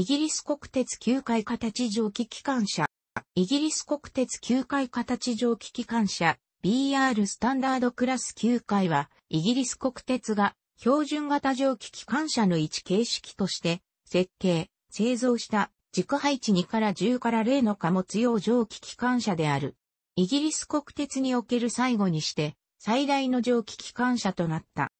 イギリス国鉄9階形蒸気機関車。イギリス国鉄9階形蒸気機関車 BR スタンダードクラス9階は、イギリス国鉄が標準型蒸気機関車の一形式として設計、製造した軸配置2から10から0の貨物用蒸気機関車である。イギリス国鉄における最後にして最大の蒸気機関車となった。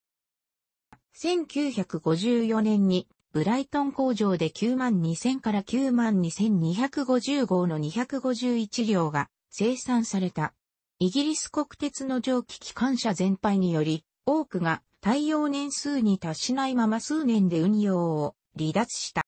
1954年にブライトン工場で9万2000から9万2250号の251両が生産された。イギリス国鉄の蒸気機関車全般により、多くが耐用年数に達しないまま数年で運用を離脱した。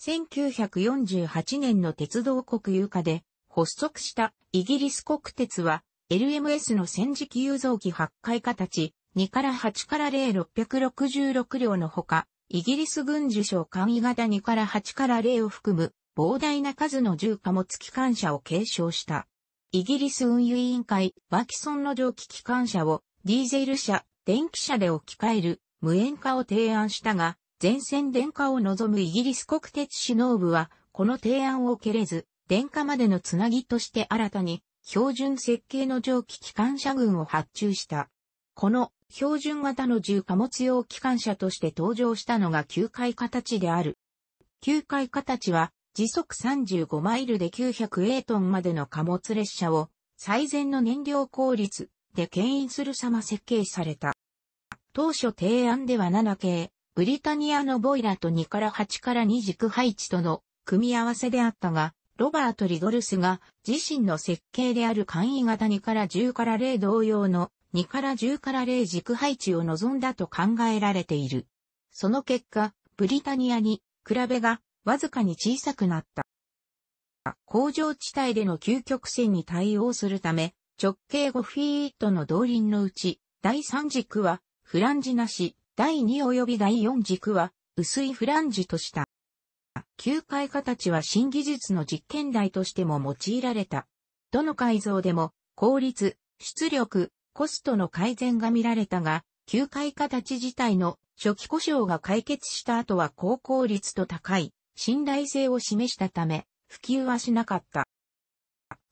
1948年の鉄道国有化で発足したイギリス国鉄は LMS の戦時給油増機8回形2から8から0666両のほかイギリス軍事省簡易型2から8から0を含む膨大な数の重貨物機関車を継承した。イギリス運輸委員会キソンの蒸気機関車をディーゼル車、電気車で置き換える無塩化を提案したが、全線電化を望むイギリス国鉄首脳部は、この提案を蹴れず、電化までのつなぎとして新たに標準設計の蒸気機関車群を発注した。この標準型の重貨物用機関車として登場したのが9階形である。9階形は時速35マイルで900トンまでの貨物列車を最善の燃料効率で牽引する様設計された。当初提案では7系、ブリタニアのボイラと2から8から2軸配置との組み合わせであったが、ロバート・リドルスが自身の設計である簡易型2から10から0同様の2から10から0軸配置を望んだと考えられている。その結果、ブリタニアに比べがわずかに小さくなった。工場地帯での究極線に対応するため、直径5フィートの動輪のうち、第3軸はフランジなし、第2及び第4軸は薄いフランジとした。球界形は新技術の実験台としても用いられた。どの改造でも効率、出力、コストの改善が見られたが、球界形自体の初期故障が解決した後は高効率と高い信頼性を示したため、普及はしなかった。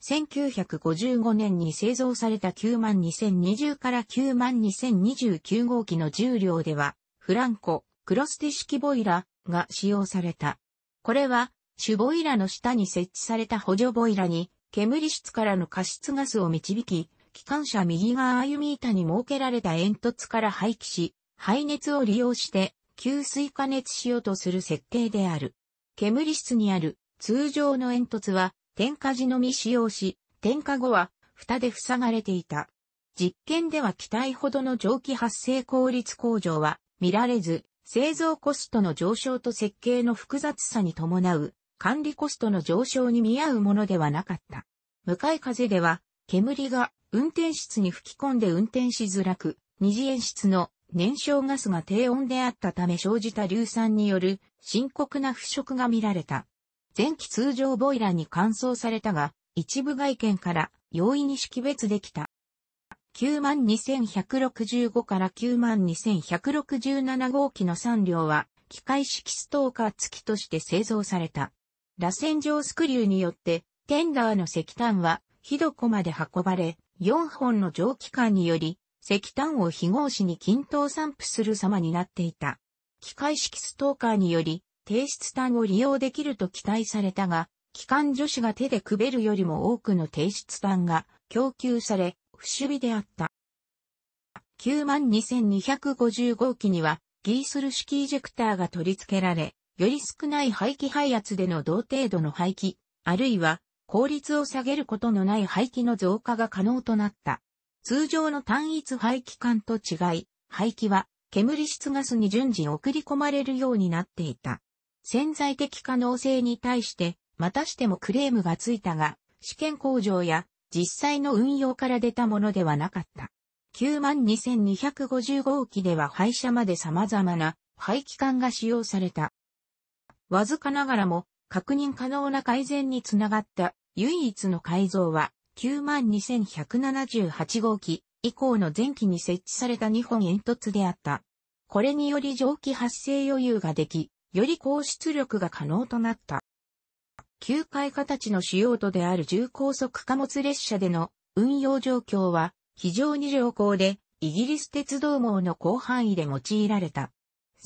1955年に製造された92020から92029号機の重量では、フランコ、クロステ式ボイラが使用された。これは、主ボイラの下に設置された補助ボイラに、煙室からの加湿ガスを導き、機関車右側み板に設けられた煙突から排気し、排熱を利用して給水加熱しようとする設定である。煙室にある通常の煙突は点火時のみ使用し、点火後は蓋で塞がれていた。実験では機体ほどの蒸気発生効率向上は見られず、製造コストの上昇と設計の複雑さに伴う管理コストの上昇に見合うものではなかった。向かい風では煙が運転室に吹き込んで運転しづらく、二次演出の燃焼ガスが低温であったため生じた硫酸による深刻な腐食が見られた。前期通常ボイラーに乾燥されたが、一部外見から容易に識別できた。92165から92167号機の3両は、機械式ストーカー付きとして製造された。螺旋状スクリューによって、テンダーの石炭はひどこまで運ばれ、4本の蒸気管により、石炭を非合紙に均等散布する様になっていた。機械式ストーカーにより、低質炭を利用できると期待されたが、機関女子が手でくべるよりも多くの低質炭が供給され、不守備であった。92,250号機には、ギースル式イジェクターが取り付けられ、より少ない排気排圧での同程度の排気、あるいは効率を下げることのない排気の増加が可能となった。通常の単一排気管と違い、排気は煙質ガスに順次送り込まれるようになっていた。潜在的可能性に対してまたしてもクレームがついたが、試験工場や実際の運用から出たものではなかった。92,250号機では廃車まで様々な排気管が使用された。わずかながらも確認可能な改善につながった唯一の改造は、92178号機以降の前期に設置された2本煙突であった。これにより蒸気発生余裕ができ、より高出力が可能となった。9階形の主要都である重高速貨物列車での運用状況は非常に良好で、イギリス鉄道網の広範囲で用いられた。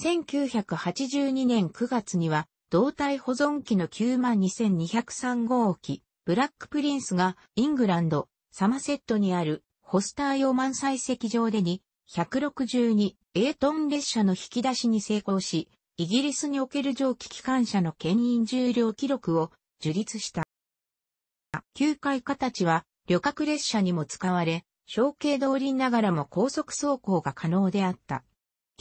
1982年9月には、胴体保存機の92203号機、ブラックプリンスがイングランド、サマセットにあるホスター用満載席上でに162エイトン列車の引き出しに成功し、イギリスにおける蒸気機関車の牽引重量記録を樹立した。9た形は旅客列車にも使われ、小径通りながらも高速走行が可能であった。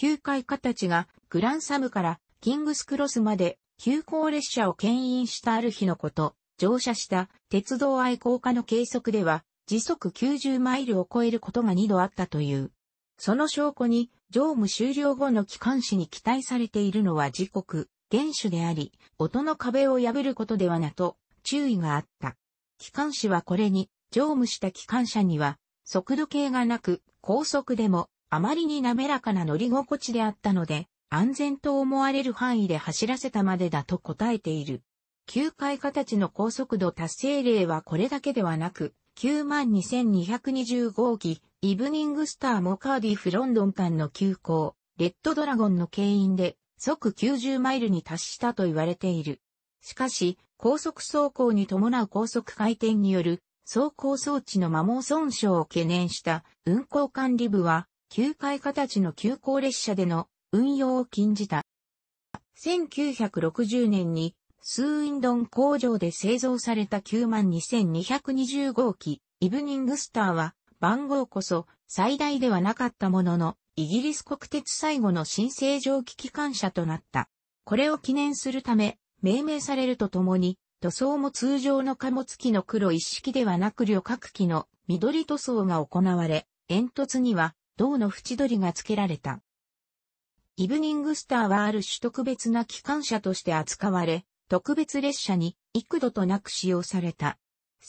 9た形がグランサムからキングスクロスまで急行列車を牽引したある日のこと、乗車した鉄道愛好家の計測では、時速90マイルを超えることが2度あったという。その証拠に、乗務終了後の機関士に期待されているのは時刻、厳守であり、音の壁を破ることではなと、注意があった。機関士はこれに、乗務した機関車には、速度計がなく、高速でも、あまりに滑らかな乗り心地であったので、安全と思われる範囲で走らせたまでだと答えている。9回形の高速度達成例はこれだけではなく、9 2 2 2 5号機、イブニングスターもカーディフロンドン間の急行、レッドドラゴンの経因で、即90マイルに達したと言われている。しかし、高速走行に伴う高速回転による走行装置の摩耗損傷を懸念した運行管理部は、9回形の急行列車での運用を禁じた。1960年にスーインドン工場で製造された92,220号機、イブニングスターは、番号こそ最大ではなかったものの、イギリス国鉄最後の新製蒸機機関車となった。これを記念するため、命名されるとともに、塗装も通常の貨物機の黒一式ではなく旅客機の緑塗装が行われ、煙突には銅の縁取りが付けられた。イブニングスターはある種特別な機関車として扱われ、特別列車に幾度となく使用された。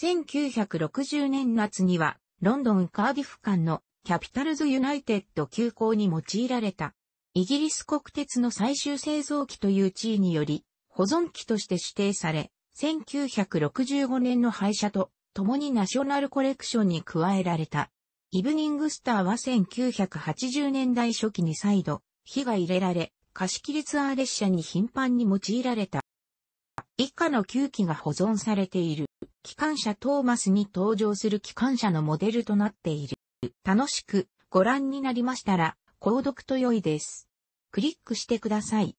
1960年夏には、ロンドン・カーディフ間のキャピタルズ・ユナイテッド急行に用いられた。イギリス国鉄の最終製造機という地位により、保存機として指定され、1965年の廃車と共にナショナルコレクションに加えられた。イブニングスターは1980年代初期に再度、火が入れられ、貸し切りツアー列車に頻繁に用いられた。以下の9機が保存されている。機関車トーマスに登場する機関車のモデルとなっている。楽しくご覧になりましたら、購読と良いです。クリックしてください。